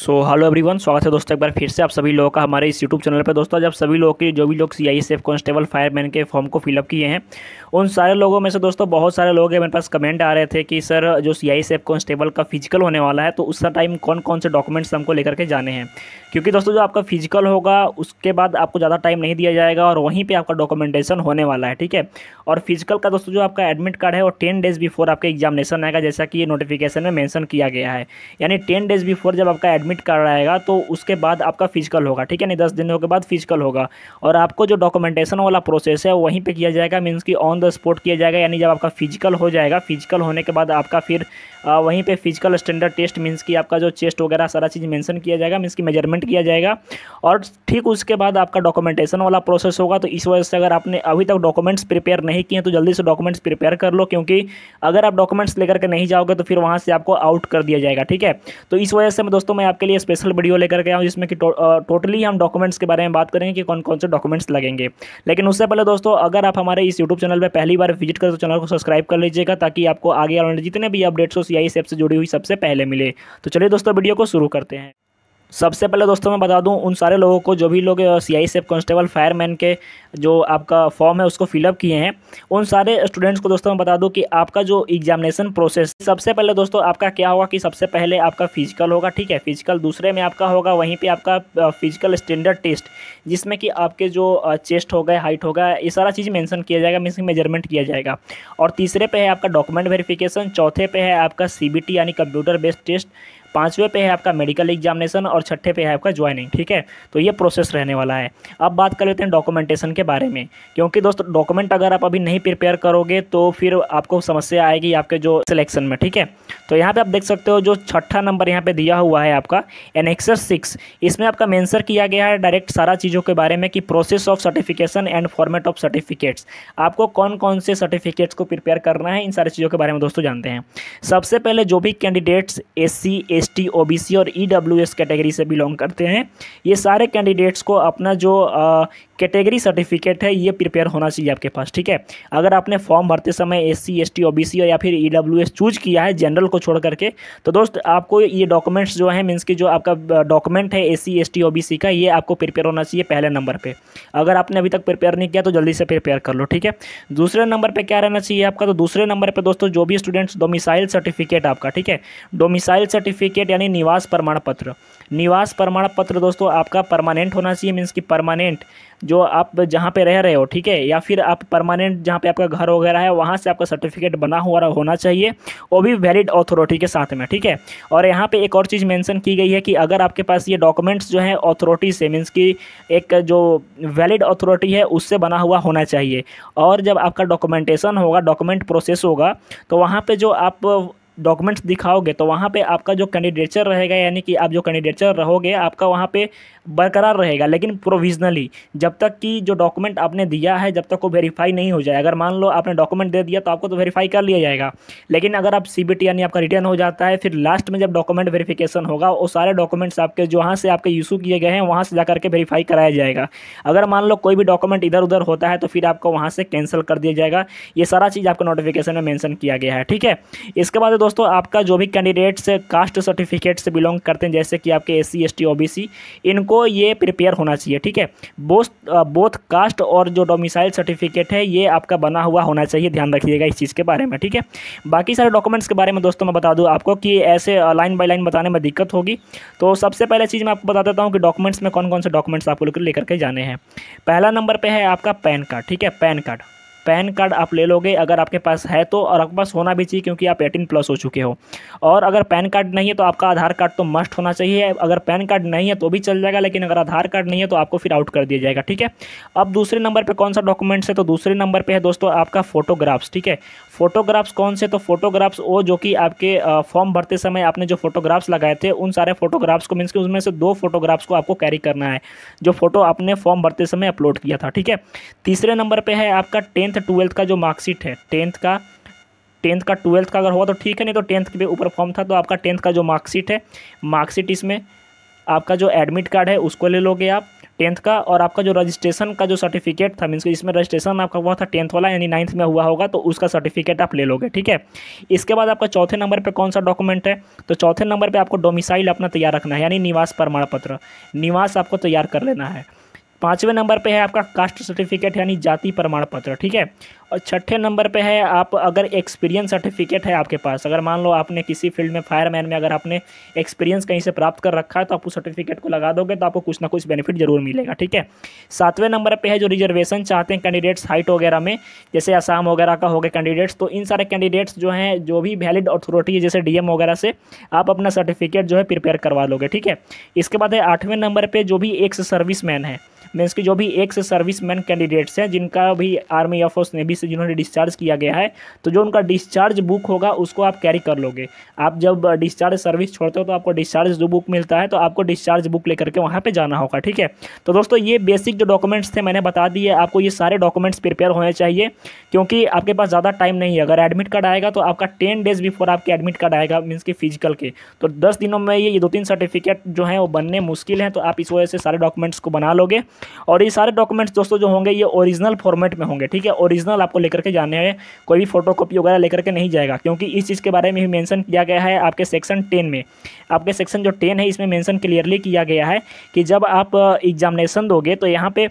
so hello everyone स्वागत है दोस्तों एक बार फिर से आप सभी लोगों का हमारे इस यूट्यूब चैनल पर दोस्तों जब सभी लोग के जो भी लोग C I F constable fireman के फॉर्म को फिलअप किए हैं उन सारे लोगों में से दोस्तों बहुत सारे लोग हैं मेरे पास कमेंट आ रहे थे कि सर जो सी आई एस एफ का फिजिकल होने वाला है तो उस टाइम कौन कौन से डॉक्यूमेंट्स हमको लेकर के जाने हैं क्योंकि दोस्तों जो आपका फिजिकल होगा उसके बाद आपको ज़्यादा टाइम नहीं दिया जाएगा और वहीं पर आपका डॉक्यूमेंटेशन होने वाला है ठीक है और फिजिकल का दोस्तों जो आपका एडमिट कार्ड है वो टेन डेज़ बिफोर आपका एग्जामिनेशन आएगा जैसा कि ये नोटिफिकेशन में मैंशन किया गया है यानी टेन डेज़ बिफोर जब आपका एडमिट सबमिट कराएगा तो उसके बाद आपका फिजिकल होगा ठीक है नहीं दस दिनों के बाद फिजिकल होगा और आपको जो डॉक्यूमेंटेशन वाला प्रोसेस है वहीं पर किया जाएगा मीन्स कि ऑन द स्पॉट किया जाएगा यानी जब आपका फिजिकल हो जाएगा फिजिकल होने के बाद आपका फिर वहीं पर फिजिकल स्टैंडर्ड टेस्ट मीन्स कि आपका जो चेस्ट वगैरह सारा चीज़ मैंसन किया जाएगा मीन्स कि मेजरमेंट किया जाएगा और ठीक उसके बाद आपका डॉक्यूमेंटेशन वाला प्रोसेस होगा तो इस वजह से अगर आपने अभी तक डॉक्यूमेंट्स प्रिपेयर नहीं किए तो जल्दी से डॉक्यूमेंट्स प्रिपेयर कर लो क्योंकि अगर आप डॉक्यूमेंट्स लेकर के नहीं जाओगे तो फिर वहाँ से आपको आउट कर दिया जाएगा ठीक है तो इस वजह से मैं दोस्तों मैं आप आपके लिए स्पेशल वीडियो लेकर गया हूँ जिसमें कि टोटली हम डॉक्यूमेंट्स के बारे में बात करेंगे कि कौन कौन से डॉक्यूमेंट्स लगेंगे लेकिन उससे पहले दोस्तों अगर आप हमारे इस यूट्यूब चैनल पर पहली बार विजिट करें तो चैनल को सब्सक्राइब कर लीजिएगा ताकि आपको आगे और जितने भी अपडेट्स हो सी आई से जुड़ी हुई सबसे पहले मिले तो चलिए दोस्तों वीडियो को शुरू करते हैं सबसे पहले दोस्तों मैं बता दूं उन सारे लोगों को जो भी लोग C I S F constable fireman के जो आपका फॉर्म है उसको फिलअप किए हैं उन सारे स्टूडेंट्स को दोस्तों मैं बता दूं कि आपका जो एग्जामिनेशन प्रोसेस सबसे पहले दोस्तों आपका क्या होगा कि सबसे पहले आपका फिजिकल होगा ठीक है फिजिकल दूसरे में आपका होगा वहीं पर आपका फिजिकल स्टैंडर्ड टेस्ट जिसमें कि आपके जो चेस्ट होगा हाइट होगा ये सारा चीज़ मैंसन किया जाएगा मीन्स मेजरमेंट किया जाएगा और तीसरे पर है आपका डॉक्यूमेंट वेरीफिकेशन चौथे पे है आपका सी यानी कंप्यूटर बेस्ड टेस्ट पाँचवें पे है आपका मेडिकल एग्जामिनेशन और छठे पे है आपका ज्वाइनिंग ठीक है तो ये प्रोसेस रहने वाला है अब बात कर लेते हैं डॉक्यूमेंटेशन के बारे में क्योंकि दोस्तों डॉक्यूमेंट अगर आप अभी नहीं प्रिपेयर करोगे तो फिर आपको समस्या आएगी आपके जो सिलेक्शन में ठीक है तो यहाँ पर आप देख सकते हो जो छठा नंबर यहाँ पर दिया हुआ है आपका एनेक्सर सिक्स इसमें आपका मैंसर किया गया है डायरेक्ट सारा चीज़ों के बारे में कि process of certification and format of certificates आपको कौन कौन से सर्टिफिकेट्स को प्रिपेयर करना है इन सारी चीज़ों के बारे में दोस्तों जानते हैं सबसे पहले जो भी candidates S C S T O B C और ई डब्ल्यू एस कैटेगरी से बिलोंग करते हैं ये सारे कैंडिडेट्स को अपना जो कैटेगरी सर्टिफिकेट है ये प्रिपेयर होना चाहिए आपके पास ठीक है अगर आपने फॉर्म भरते समय S C S T O B C या फिर ई डब्ल्यू एस चूज किया है जनरल को छोड़ करके तो दोस्त आपको ये डॉक्यूमेंट्स जो है मीन्स की जो आपका डॉक्यूमेंट है S C S T O B C का ये आपको प्रिपेयर होना चाहिए पहले नंबर पर अगर आपने अभी तक प्रिपेयर नहीं किया तो जल्दी से प्रिपेयर कर लो ठीक है दूसरे नंबर पर क्या रहना चाहिए आपका तो दूसरे नंबर पर दोस्तों जो भी स्टूडेंट्स डोमिसाइल सर्टिफिकेट आपका ठीक है डोमिसाइल सर्टिफिकेट सर्टिफिकेट यानी निवास प्रमाण पत्र निवास प्रमाण पत्र दोस्तों आपका परमानेंट होना चाहिए मीन्स कि परमानेंट जो आप जहाँ पे रह रहे हो ठीक है या फिर आप परमानेंट जहाँ पे आपका घर वगैरह है वहाँ से आपका सर्टिफिकेट बना हुआ होना चाहिए वो भी वैलिड ऑथोरिटी के साथ में ठीक है और यहाँ पे एक और चीज़ मेंशन की गई है कि अगर आपके पास ये डॉक्यूमेंट्स जो है ऑथोरिटी से मीन्स की एक जो वैलिड ऑथोरिटी है उससे बना हुआ होना चाहिए और जब आपका डॉक्यूमेंटेशन होगा डॉक्यूमेंट प्रोसेस होगा तो वहाँ पर जो आप डॉक्यूमेंट्स दिखाओगे तो वहाँ पे आपका जो कैंडिडेचर रहेगा यानी कि आप जो कैंडिडेचर रहोगे आपका वहाँ पे बरकरार रहेगा लेकिन प्रोविजनली जब तक कि जो डॉक्यूमेंट आपने दिया है जब तक वो वेरीफाई नहीं हो जाए अगर मान लो आपने डॉक्यूमेंट दे दिया तो आपको तो वेरीफाई कर लिया जाएगा लेकिन अगर आप सी यानी आपका रिटर्न हो जाता है फिर लास्ट में जब डॉक्यूमेंट वेरीफिकेशन होगा वो सारे डॉक्यूमेंट्स आपके जहाँ से आपके इशू किए गए हैं वहाँ से जा करके वेरीफाई कराया जाएगा अगर मान लो कोई भी डॉक्यूमेंट इधर उधर होता है तो फिर आपको वहाँ से कैंसिल कर दिया जाएगा ये सारा चीज़ आपको नोटिफिकेशन में मैंशन किया गया है ठीक है इसके बाद दोस्तों दोस्तों आपका जो भी कैंडिडेट्स कास्ट सर्टिफिकेट से बिलोंग करते हैं जैसे कि आपके S C S T O B C इनको ये प्रिपेयर होना चाहिए ठीक है बोथ बोथ कास्ट और जो डोमिसाइल सर्टिफिकेट है ये आपका बना हुआ होना चाहिए ध्यान रखिएगा इस चीज़ के बारे में ठीक है बाकी सारे डॉक्यूमेंट्स के बारे में दोस्तों मैं बता दूँ आपको कि ऐसे लाइन बाई लाइन बताने में दिक्कत होगी तो सबसे पहले चीज़ मैं आपको बता देता हूँ कि डॉक्यूमेंट्स में कौन कौन से डॉक्यूमेंट्स आपको लेकर के जाने हैं पहला नंबर पर है आपका पैन कार्ड ठीक है पैन कार्ड पैन कार्ड आप ले लोगे अगर आपके पास है तो और आपके पास होना भी चाहिए क्योंकि आप एटीन प्लस हो चुके हो और अगर पैन कार्ड नहीं है तो आपका आधार कार्ड तो मस्ट होना चाहिए अगर पैन कार्ड नहीं है तो भी चल जाएगा लेकिन अगर आधार कार्ड नहीं है तो आपको फिर आउट कर दिया जाएगा ठीक है अब दूसरे नंबर पर कौन सा डॉक्यूमेंट्स है तो दूसरे नंबर पर है दोस्तों आपका फोटोग्राफ्स ठीक है फोटोग्राफ्स कौन से तो फोटोग्राफ्स वो जो कि आपके फॉर्म भरते समय आपने जो फोटोग्राफ्स लगाए थे उन सारे फोटोग्राफ्स को मीन्स कि उसमें से दो फोटोग्राफ्स को आपको कैरी करना है जो फोटो आपने फॉर्म भरते समय अपलोड किया था ठीक है तीसरे नंबर पर है आपका टेन टेंथ ट्वेल्थ का जो मार्कशीट है टेंथ का टेंथ का ट्वेल्थ का अगर हुआ तो ठीक है नहीं तो टेंथ के ऊपर फॉर्म था तो आपका टेंथ का जो मार्कशीट है मार्कशीट इसमें आपका जो एडमिट कार्ड है उसको ले लोगे आप टेंथ का और आपका जो रजिस्ट्रेशन का जो सर्टिफिकेट था मीन्स इसमें रजिस्ट्रेशन आपका हुआ था टेंथ वाला यानी नाइन्थ में हुआ होगा तो उसका सर्टिफिकेट आप ले लोगे ठीक है इसके बाद आपका चौथे नंबर पर कौन सा डॉक्यूमेंट है तो चौथे नंबर पर आपको डोमिसाइल अपना तैयार रखना है यानी निवास प्रमाण पत्र निवास आपको तैयार कर लेना है पाँचवें नंबर पे है आपका कास्ट सर्टिफिकेट यानी जाति प्रमाण पत्र ठीक है और छठे नंबर पे है आप अगर एक्सपीरियंस सर्टिफिकेट है आपके पास अगर मान लो आपने किसी फील्ड में फायरमैन में अगर आपने एक्सपीरियंस कहीं से प्राप्त कर रखा है तो आप उस सर्टिफिकेट को लगा दोगे तो आपको कुछ ना कुछ बेनिफिट जरूर मिलेगा ठीक है सातवें नंबर पर है जो रिजर्वेशन चाहते हैं कैंडिडेट्स हाइट वगैरह में जैसे आसाम वगैरह का हो गया कैंडिडेट्स तो इन सारे कैंडिडेट्स जो हैं जो भी वैलिड अथॉरिटी है जैसे डी वगैरह से आप अपना सर्टिफिकेट जो है प्रिपेयर करवा लोगे ठीक है इसके बाद है आठवें नंबर पर जो भी एक्स सर्विस है मीन्स की जो भी एक्स सर्विस कैंडिडेट्स हैं जिनका भी आर्मी या फोर्स ने भी से जिन्होंने डिस्चार्ज किया गया है तो जो उनका डिस्चार्ज बुक होगा उसको आप कैरी कर लोगे आप जब डिस्चार्ज सर्विस छोड़ते हो तो आपको डिस्चार्ज जो बुक मिलता है तो आपको डिस्चार्ज बुक लेकर के वहाँ पर जाना होगा ठीक है तो दोस्तों ये बेसिक जो डॉक्यूमेंट्स थे मैंने बता दिए आपको ये सारे डॉक्यूमेंट्स प्रिपेयर होने चाहिए क्योंकि आपके पास ज़्यादा टाइम नहीं है अगर एडमिट कार्ड आएगा तो आपका टेन डेज बिफोर आपके एडमिट कार्ड आएगा मीन्स कि फिजिकल के तो दस दिनों में ये दो तीन सर्टिफिकेट जो है वो बनने मुश्किल हैं तो आप इस वजह से सारे डॉक्यूमेंट्स को बना लोगे और ये सारे डॉक्यूमेंट्स दोस्तों जो होंगे ये ओरिजिनल फॉर्मेट में होंगे ठीक है ओरिजिनल आपको लेकर के जाने हैं कोई भी फोटो कॉपी वगैरह लेकर के नहीं जाएगा क्योंकि इस चीज़ के बारे में भी मैंशन किया गया है आपके सेक्शन टेन में आपके सेक्शन जो टेन है इसमें मैंशन क्लियरली किया गया है कि जब आप एग्जामिनेशन uh, दोगे तो यहाँ पर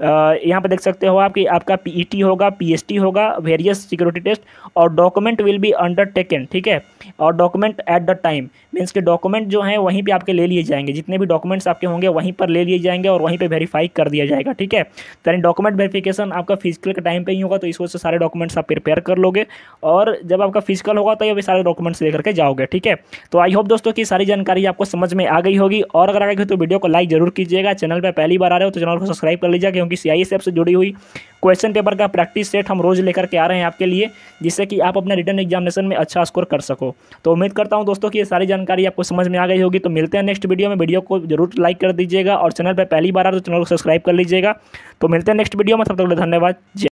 यहाँ पर देख सकते हो आप कि आपका पी e होगा पी होगा वेरियस सिक्योरिटी टेस्ट और डॉक्यूमेंट विल बी अंडरटेकन ठीक है और document at the time means के डॉक्यूमेंट जो हैं वहीं पर आपके ले लिए जाएंगे जितने भी डॉक्यूमेंट्स आपके होंगे वहीं पर ले लिए जाएंगे और वहीं पर वेरीफाई कर दिया जाएगा ठीक है तो यानी डॉक्यूमेंट वेरीफिकेशन आपका फिजिकल के टाइम पर ही होगा तो इस वजह से सारे डॉक्यूमेंट्स आप प्रिपेयर कर लोगे और जब आपका फिजिकल होगा तो ये सारे डॉक्यूमेंट्स लेकर के जाओगे ठीक है तो आई होप दोस्तों की सारी जानकारी आपको समझ में आ गई होगी और अगर आगे तो वीडियो को लाइक जरूर कीजिएगा चैनल पर पहली बार आ रहे हो तो चैनल को सब्सक्राइब कर लीजिएगा क्योंकि सी से जुड़ी हुई क्वेश्चन पेपर का प्रैक्टिस सेट हम रोज़ लेकर के आ रहे हैं आपके लिए जिससे कि आप अपने रिटर्न एग्जामिनेशन में अच्छा स्कोर कर सको तो उम्मीद करता हूं दोस्तों कि ये सारी जानकारी आपको समझ में आ गई होगी तो मिलते हैं नेक्स्ट वीडियो में वीडियो को जरूर लाइक कर दीजिएगा और चैनल पर पहली बार आ तो चैनल को सब्सक्राइब कर लीजिएगा तो मिलते हैं नेक्स्ट वीडियो में तब तक धन्यवाद